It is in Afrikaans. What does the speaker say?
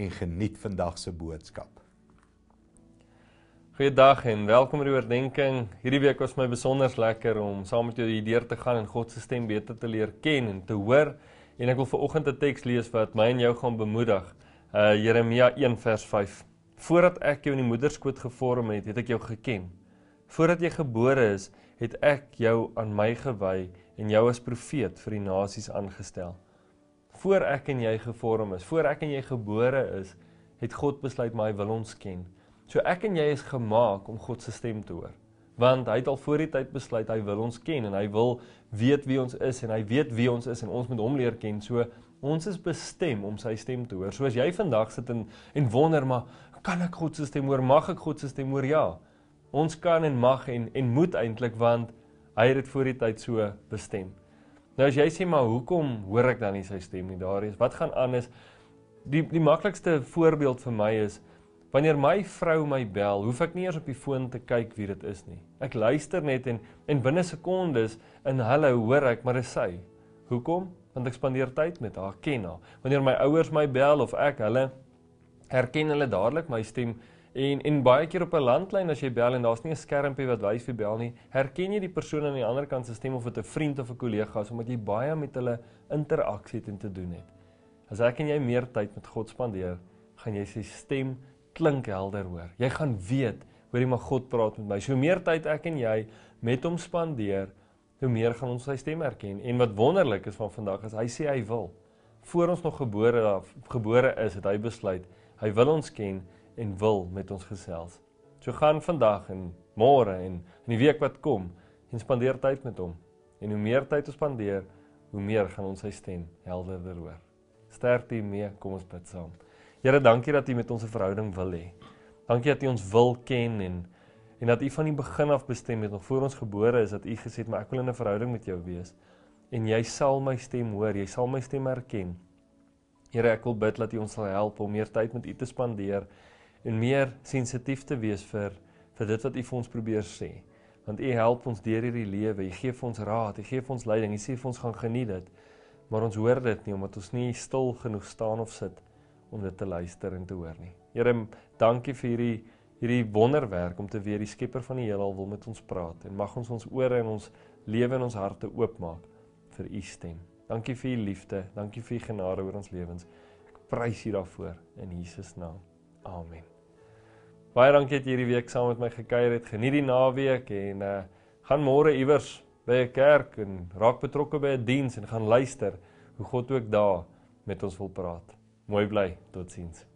en geniet vandag se boodskap. Goeiedag en welkom by die oordeenking. Hierdie week was my besonder lekker om saam met jou hier deur te gaan en God se stem beter te leer ken en te hoor. En ek wil vir oggend 'n teks lees wat my en jou gaan bemoedig. Uh Jeremia 1 vers 5. Voordat ek jou in die moederskoot gevorm het, het ek jou geken. Voordat jy gebore is, het ek jou aan my gewy en jou as profeet vir die nasies aangestel voor ek en jy gevorm is, voor ek en jy gebore is, het God besluit maar hy wil ons ken. So ek en jy is gemaak om God se stem te hoor. Want hy het al voor die tyd besluit hy wil ons ken en hy wil weet wie ons is en hy weet wie ons is en ons moet hom leer ken. So ons is bestem om sy stem te hoor. So as jy vandag sit en en wonder maar kan ek God se stem hoor? Mag ek God se stem hoor? Ja. Ons kan en mag en en moet eintlik want hy het dit voor die tyd so bestem. Nou as jy sê maar hoekom hoor ek dan nie sy stem nie? Daar is wat gaan aan is die die maklikste voorbeeld vir my is wanneer my vrou my bel, hoef ek nie eers op die foon te kyk wie dit is nie. Ek luister net en en binne sekondes in hallo hoor ek maar dis sy. Hoekom? Want ek spandeer tyd met haar, ken haar. Wanneer my ouers my bel of ek hulle herken hulle dadelik my stem. En en baie keer op 'n landlyn as jy bel en daar's nie 'n skermpie wat wys wie bel nie, herken jy die persoon aan die ander kant se stem of dit 'n vriend of 'n kollega is omdat jy baie met hulle interaksie het en te doen het. As ek en jy meer tyd met God spandeer, gaan jy sy stem klink helder hoor. Jy gaan weet hoor jy maar God praat met my. So meer tyd ek en jy met hom spandeer, hoe meer gaan ons sy stem herken. En wat wonderlik is van vandag is hy sê hy wil voor ons nog gebore gebore is, het hy besluit hy wil ons ken en wil met ons gesels. So gaan vandag en môre en in die week wat kom en spandeer tyd met hom. En hoe meer tyd ons spandeer, hoe meer gaan ons sy stem helderder hoor. Sterkte mee, kom ons bid saam. Here, dankie dat U met ons 'n verhouding wil hê. Dankie dat U ons wil ken en en dat U van die begin af bestem het nog voor ons gebore is dat U gesê het, "Maar ek wil in 'n verhouding met jou wees en jy sal my stem hoor, jy sal my stem herken." Here, ek wil bid dat U ons sal help om meer tyd met U te spandeer en meer sensitief te wees vir vir dit wat U vir ons probeer sê. Want U help ons deur hierdie lewe. U gee vir ons raad, U gee vir ons leiding. U sê vir ons gaan geniet dit. Maar ons hoor dit nie omdat ons nie stil genoeg staan of sit om dit te luister en te hoor nie. Here, dankie vir hierdie hierdie wonderwerk om te weet die Skepper van die heelal wil met ons praat en mag ons ons ore en ons lewe en ons harte oopmaak vir U stem. Dankie vir U liefde, dankie vir U genade oor ons lewens. Ek prys U daarvoor in Jesus naam. Amen. Baie dankie dat jy hierdie week saam met my gekuier het. Geniet die naweek en uh gaan môre iewers by 'n kerk en raak betrokke by 'n diens en gaan luister hoe God ook daar met ons wil praat. Mooi bly. Totsiens.